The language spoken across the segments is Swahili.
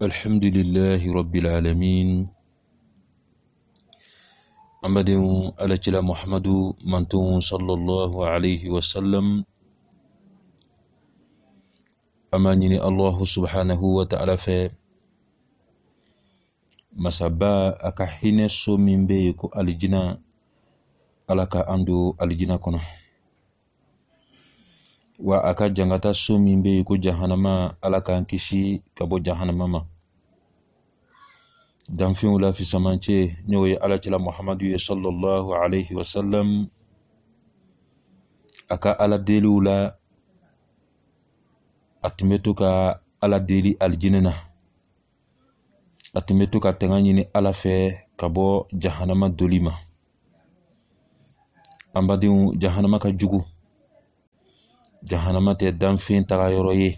الحمد لله رب العالمين محمد على جل محمد من صلى الله عليه وسلم أماني الله سبحانه وتعالى في مسابا أكحين سومين بيكو الجنا ألاكا أندو الجنا ko wa a ka jan so min bɛ yen ko jahanama ala k'an kisi ka bɔ jahanama ma danfɛnw la fisamance o ye ala cɛla muhamadu ye sallallahu alaihi wasalam a ka ala deliw la a tun bɛ to ka ala deli alijinɛ na a tun bɛ to ka tanga ɲini ala fɛ ka bɔ jahanama doli ma an badenw jahanama ka jugu jahanama tɛ danfɛn taga yɔrɔ ye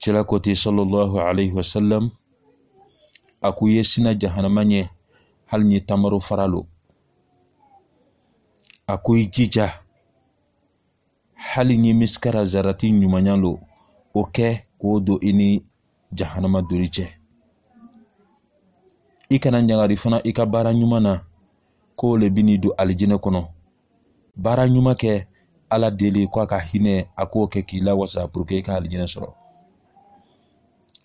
cɛlako te sallallahu alaihi wasalam a k'u ye sina jahanama ɲɛ hali ni tamaro fara lo a ko i jija hali ni miskara zarati ɲumanya lo o kɛ k'o don i ni jahanama doli cɛ i kana ɲagari fana i ka baara ɲuman na k'o le bi n'i don alijinɛ kɔnɔ baara ɲuman kɛ ala deli ko a ka hinɛ a k'o kɛ k'i lawasa pour i ka alijɛnɛ sɔrɔ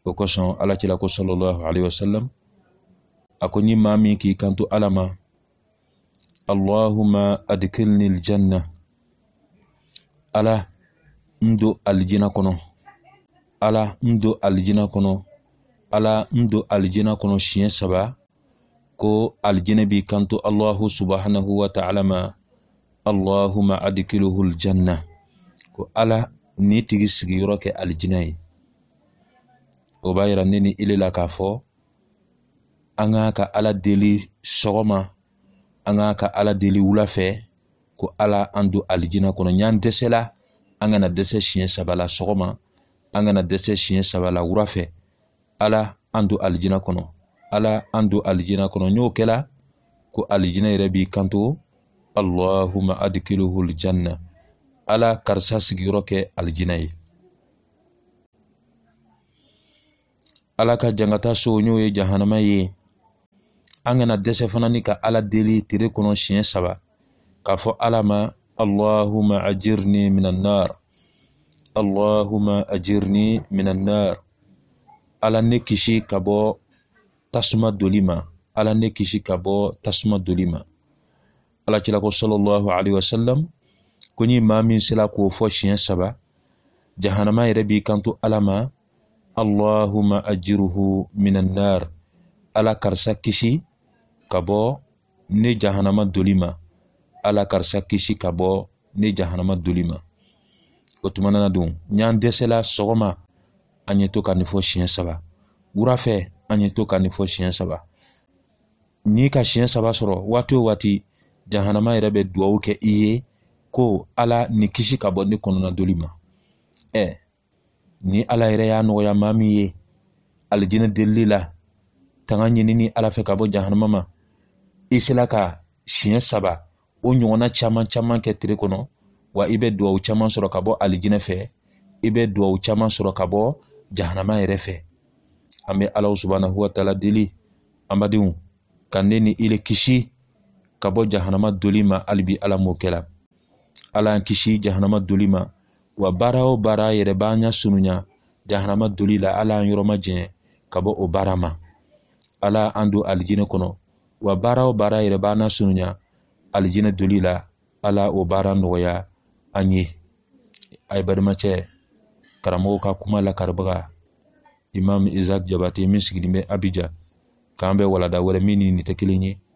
o kosɔn ala cɛla ko salallahu alaihi wasallam a ko ni maa min k'i kanto ala ma allahuma adkilni aljanna ala n do alijinɛ kɔnɔ ala n do alijinɛ kɔnɔ ala n do alijinɛ kɔnɔ siɲɛ saba ko alijinɛ b'i kanto allahu subhanahu wa ta'ala ma allahuma adkiluhu ljanna ko ala ni tigi sigiyɔrɔ kɛ alijinɛ ye o b'a yira ne ni ile la k'a fɔ an k'a ka ala deli sɔgɔma an k'a ka ala deli wula fɛ ko ala an don alijinɛ kɔnɔ ɲ'an dɛsɛla an kana dɛsɛ siɲɛ saba la sɔgɔma an kana dɛsɛ siɲɛ saba la wura fɛ ala an don alijinɛ kɔnɔ ala an don alijinɛ kɔnɔ n'o kɛla ko alijinɛ yɛrɛ b'i kanto allahuma adkiluhu ljanna ala karisa sigiyɔrɔ kɛ alijinɛ ye ala ka jangata so n'o ye jahanama ye an kana dɛsɛ fana ni ka ala deli tere kɔnɔ siɲɛ saba k'a fɔ ala ma allahuma ajirni minannar allahuma ajirni minannar ala ne kisi ka bɔ tasuma doli ma ala ne kisi ka bɔ tasuma doli ma ala cilako salallahu alaihi wasallam ko ɲi maa min sela k'o fɔ siɲɛ saba jahanama yɛrɛ b'i kanto alama ma allahuma ajiruhu minannar ala karisa kisi ka bɔ ne jahanama ala karisa kisi ka bɔ ne jahanama doli ma o tuma nana don ɲ'an dɛsɛla sɔgɔma an saba wura fɛ an ye to saba n'i ka siɲɛ saba sɔrɔ waati o waati jahanama yɛrɛ bɛ duwawu kɛ i ye ko ala ni kisi ka bɔ ne kɔnɔna doli ma ɛ ni ala yɛrɛ y'a nɔgɔya maa min ye alijinɛ delili la tanga ɲinini ala fɛ ka bɔ jahanama ma i sela ka siɲɛ saba o ɲɔgɔnna caman caman kɛ tile kɔnɔ wa i bɛ duwawu caman sɔrɔ ka bɔ alijinɛ fɛ i bɛ duwawu caman sɔrɔ ka bɔ jahanama yɛrɛ fɛ an bɛ alaw subahanahu wataala deli an badenw ka ne ni i kisi ka bɔ jahanama doli ma hali ala m'o kɛla ala an kisi jahanama doli ma wa baara o baara yɛrɛ b'an ɲa sunuya jahanama doli la ala an yɔrɔ ma ka bɔ o baara ma ala an don alijinɛ kɔnɔ wa baara o baara yɛrɛ b'an na sunuya alijinɛ doli la ala o baara nɔgɔya an ye a ye balimacɛ karamɔgɔw ka kuma lakaribaga imam isak jabate min sigilen bɛ abija k'an bɛ walada wɛrɛ min ni nin tɛ kelen ye